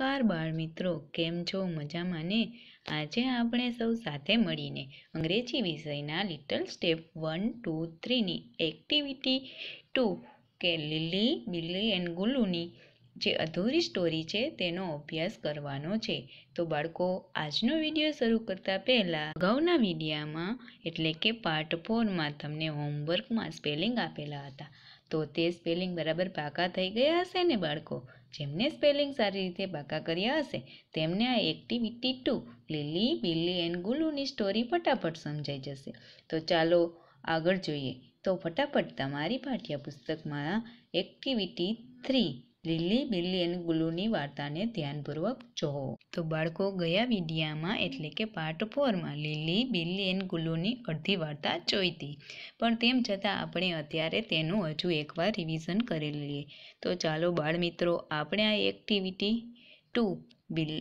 નમસ્કાર બાળ મિત્રો કેમ છો મજામાં ને આજે આપણે સૌ સાથે મળીને અંગ્રેજી વિષયના લિટલ સ્ટેપ વન ટુ થ્રીની એક્ટિવિટી ટુ કે લીલી બિલ્લી એન્ડ ગુલુની જે અધૂરી સ્ટોરી છે તેનો અભ્યાસ કરવાનો છે તો બાળકો આજનો વિડીયો શરૂ કરતાં પહેલાં અગાઉના વિડીયામાં એટલે કે પાર્ટ ફોરમાં તમને હોમવર્કમાં સ્પેલિંગ આપેલા હતા તો તે સ્પેલિંગ બરાબર પાકા થઈ ગયા હશે ને બાળકો જેમને સ્પેલિંગ સારી રીતે બાકા કર્યા હશે તેમને આ activity two Lily Billy and ગુલુની સ્ટોરી ફટાફટ સમજાઈ જશે તો ચાલો આગળ જોઈએ તો ફટાફટ તમારી પાઠ્યપુસ્તકમાં activity three Lily Billy and ગુલુની વાર્તાને ધ્યાનપૂર્વક જુઓ તો બાળકો ગયા વિડીયામાં એટલે કે પાર્ટ ફોરમાં લીલી બિલ્લી એન ગુલ્લુની અડધી વાર્તા જોઈતી પણ તેમ છતાં આપણે અત્યારે તેનું હજુ એકવાર રિવિઝન કરી લઈએ તો ચાલો બાળમિત્રો આપણે આ activity two bill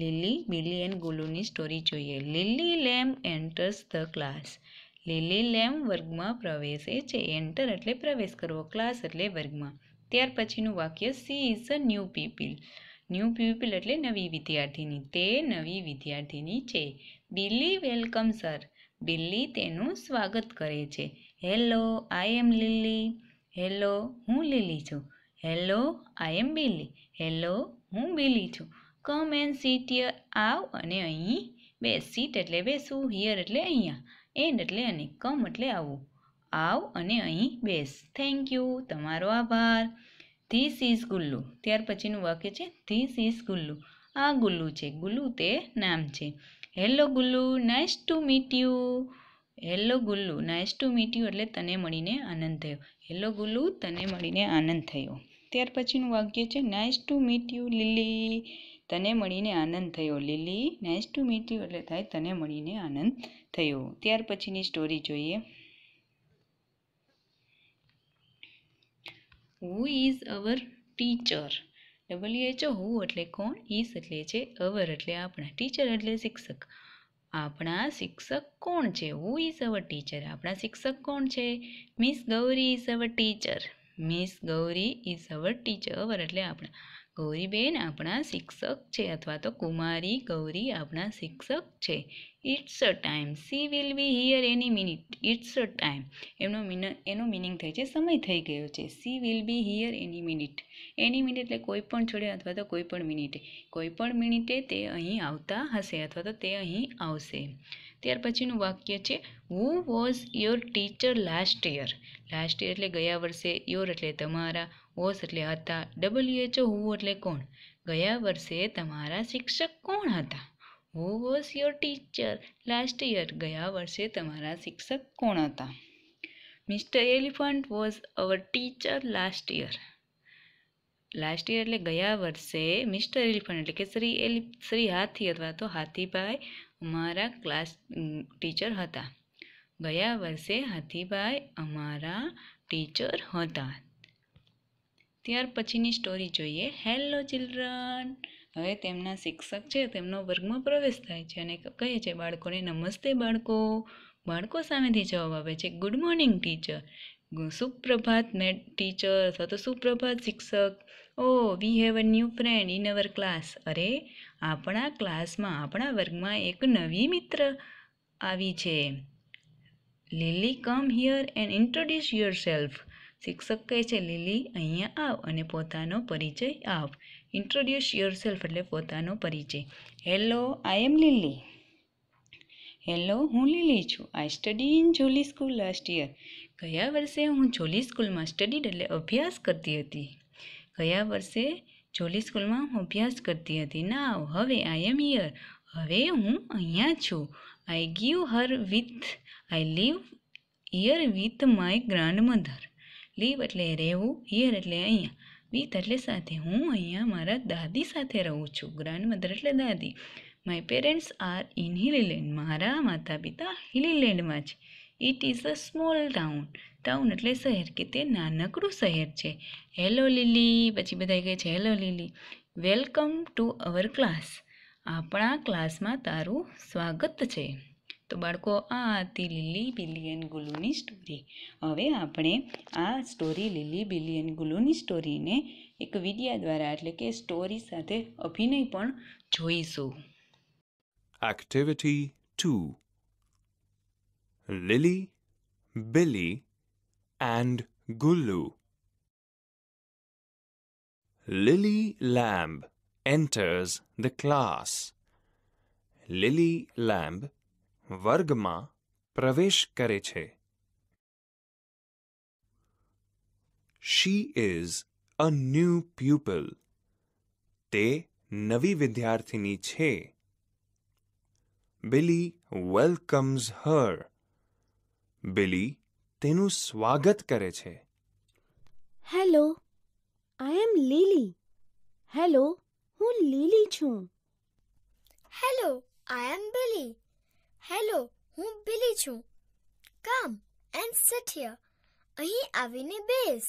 Lily Billy and ગુલ્લુની સ્ટોરી જોઈએ Lily lamb enters the class Lily lamb વર્ગમાં પ્રવેશે છે એન્ટર એટલે પ્રવેશ કરવો ક્લાસ એટલે વર્ગમાં ત્યાર પછીનું વાક્ય she is a new pupil new people એટલે નવી વિદ્યાર્થીની તે નવી વિદ્યાર્થીની છે બિલ્લી વેલકમ સર બિલ્લી તેનું સ્વાગત કરે છે હેલો આઈ એમ લીલી હેલો હું લીલી છું હેલો આઈ એમ બિલ્લી હેલો હું બિલી છું કમ એન્ડ સીટ યર આવ અને અહીં બે સીટ એટલે બેસવું હિયર એટલે અહીંયા એન્ડ એટલે અને કમ એટલે આવવું આવ અને અહીં બેસ થેન્ક યુ તમારો આભાર ધીસ ઇઝ ગુલ્લુ ત્યાર પછીનું વાક્ય છે ધીસ ઇઝ ગુલ્લુ આ ગુલ્લુ છે ગુલ્લુ તે નામ છે hello Gullu nice to meet you hello Gullu nice to meet you એટલે તને મળીને આનંદ થયો હેલો ગુલ્લુ તને મળીને આનંદ થયો ત્યાર પછીનું વાક્ય છે nice to meet you Lily તને મળીને આનંદ થયો Lily nice to meet you એટલે થાય તને મળીને આનંદ થયો ત્યાર પછીની સ્ટોરી જોઈએ who is our teacher double H who એટલે કોણ ઇઝ એટલે છે અવર એટલે આપણા ટીચર એટલે શિક્ષક આપણા શિક્ષક કોણ છે હુ ઇઝ અવર ટીચર આપણા શિક્ષક કોણ છે miss Gauri is our teacher miss Gauri is our teacher our એટલે આપણા ગૌરીબેન આપણા શિક્ષક છે અથવા તો કુમારી ગૌરી આપણા શિક્ષક છે it's a time she will be here any minute it's a time એમનો મિન એનો મિનિંગ થાય છે સમય થઈ ગયો છે she will be here any minute any minute એટલે કોઈ પણ છોડે અથવા તો કોઈ પણ મિનિટે કોઈ પણ મિનિટે તે અહીં આવતા હશે અથવા તો તે અહીં આવશે ત્યાર પછીનું વાક્ય છે who was your teacher last year last year એટલે ગયા વર્ષે યોર એટલે તમારા વોસ એટલે હતા ડબલ્યુએચઓ હુ એટલે કોણ ગયા વર્ષે તમારા શિક્ષક કોણ હતા who was your teacher last year ગયા વર્ષે તમારા શિક્ષક કોણ હતા mister elephant was our teacher last year last year એટલે ગયા વર્ષે મિસ્ટર એલિફન્ટ એટલે કે શ્રી એલિ શ્રી હાથી અથવા તો હાથીભાઈ અમારા ક્લાસ ટીચર હતા ગયા વર્ષે હાથીભાઈ અમારા ટીચર હતા ત્યાર પછીની સ્ટોરી જોઈએ હેલો ચિલ્ડ્રન હવે તેમના શિક્ષક છે તેમનો વર્ગમાં પ્રવેશ થાય છે અને કહે છે બાળકોને નમસ્તે બાળકો બાળકો સામેથી જવાબ આપે છે ગુડ મોર્નિંગ ટીચર સુપ્રભાત મેડ ટીચર અથવા તો સુપ્રભાત શિક્ષક oh we have a new friend in our class અરે આપણા ક્લાસમાં આપણા વર્ગમાં એક નવી મિત્ર આવી છે Lily come here and introduce yourself શિક્ષક કહે છે લીલી અહીંયા આવ અને પોતાનો પરિચય આપ ઇન્ટ્રોડ્યુસ યોરસેલ્ફ એટલે પોતાનો પરિચય હેલો આઈ એમ લીલી હેલો હું લીલી છું I study in Jolly school last year ગયા વર્ષે હું જોલી સ્કૂલમાં સ્ટડી એટલે અભ્યાસ કરતી હતી ગયા વર્ષે જોલી સ્કૂલમાં હું અભ્યાસ કરતી હતી નાવ હવે આઈ એમ યર હવે હું અહીંયા છું I give her with I live year with my grandmother live એટલે રહેવું હિયર એટલે અહીંયા વિથ એટલે સાથે હું અહીંયા મારા દાદી સાથે રહું છું ગ્રાન્ડ મધર એટલે દાદી my parents are in Hillyland મારા માતા પિતા હિલીલેન્ડમાં છે it is a small town town એટલે શહેર કે તે નાનકડું શહેર છે હેલો લીલી પછી બધા કહે છે hello Lily welcome to our class આપણા ક્લાસમાં તારું સ્વાગત છે તો બાળકો આ હતી લીલી બિલિયન ગુલુની સ્ટોરી હવે આપણે આ સ્ટોરી લીલી બિલિયન ગુલુની સ્ટોરીને એક વિડિયા દ્વારા એટલે કે સ્ટોરી સાથે અભિનય પણ જોઈશું activity two Lily Billy and Gulu. Lily Lamb enters the class. Lily Lamb વર્ગમાં પ્રવેશ કરે છે શી ઇઝ અ ન્યૂ પ્યુપલ તે નવી વિદ્યાર્થીની છે બિલી વેલકમ્સ હર બિલી તેનું સ્વાગત કરે છે હેલો આઈ એમ લીલી હેલો હું લીલી છું હેલો આઈ એમ બિલી હેલો હું બિલી છું કમ એન્ડ સિટ હિયર અહીં આવીને બેસ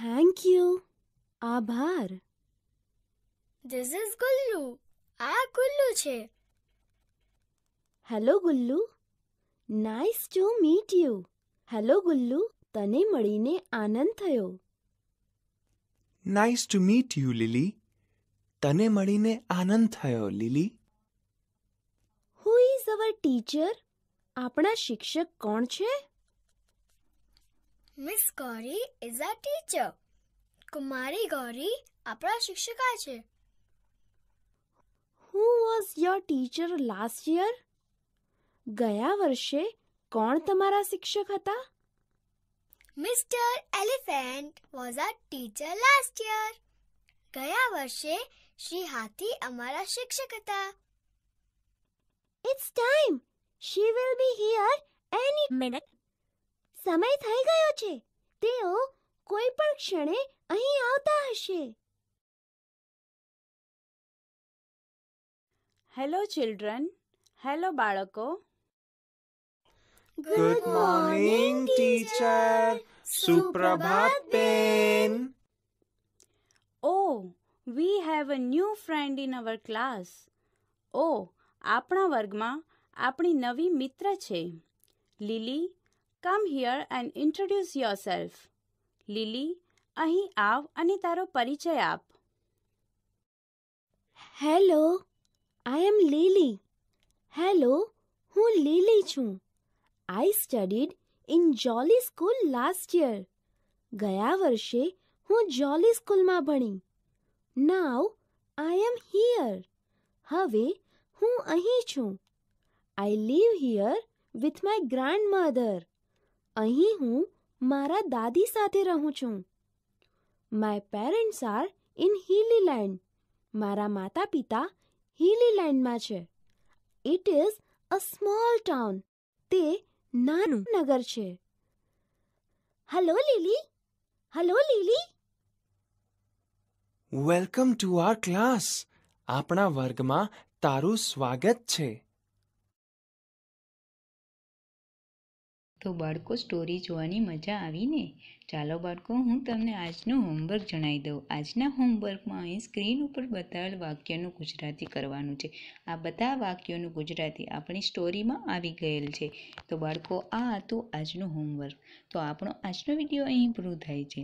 થેન્ક યુ આભાર ધીસ ઇઝ ગુલ્લુ આ ગુલ્લુ છે hello Gullu nice to meet you hello Gullu તને મળીને આનંદ થયો nice to meet you Lily તને મળીને આનંદ થયો લીલી અવર ટીચર આપણા શિક્ષક કોણ છે miss Gauri is a teacher કુમારી ગૌરી આપણા શિક્ષિકા છે who was your teacher last year ગયા વર્ષે કોણ તમારા શિક્ષક હતા mister elephant was a teacher last year ગયા વર્ષે શ્રી હાથી અમારા શિક્ષક હતા It's time. She will be here any minute. સમય થઈ ગયો છે તેઓ કોઈ પણ ક્ષણે અહીં આવતા હશે હેલો ચિલ્ડ્રન હેલો બાળકો ગુડ મોર્નિંગ ટીચર સુપ્રભાત બેન oh we have a new friend in our class oh આપણા વર્ગમાં આપણી નવી મિત્ર છે Lily come here and introduce yourself Lily અહીં આવ અને તારો પરિચય આપ હેલો આઈ એમ લીલી હેલો હું લીલી છું I studied in Jolly school last year ગયા વર્ષે હું જોલી સ્કૂલમાં ભણી નાવ આઈ એમ હિયર હવે હું અહીં છું I live here with my grandmother અહીં હું મારા દાદી સાથે રહું છું my parents are in Hilly Land મારા માતા પિતા હિલી લેન્ડમાં છે it is a small town તે નાનું નગર છે hello Lily hello Lily welcome to our class આપણા વર્ગમાં તારું સ્વાગત છે તો બાળકો સ્ટોરી જોવાની મજા આવીને ચાલો બાળકો હું તમને આજનું હોમવર્ક જણાવી દઉં આજના હોમવર્કમાં અહીં સ્ક્રીન ઉપર બતાવેલ વાક્યનું ગુજરાતી કરવાનું છે આ બધા વાક્યોનું ગુજરાતી આપણી સ્ટોરીમાં આવી ગયેલ છે તો બાળકો આ હતું આજનું હોમવર્ક તો આપણો આજનો વિડીયો અહીં પૂરો થાય છે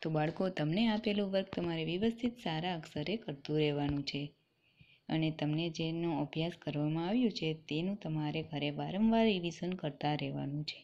તો બાળકો તમને આપેલું વર્ક તમારે વ્યવસ્થિત સારા અક્ષરે કરતું રહેવાનું છે અને તમને જેનો અભ્યાસ કરવામાં આવ્યો છે તેનું તમારે ઘરે વારંવાર રિવિઝન કરતા રહેવાનું છે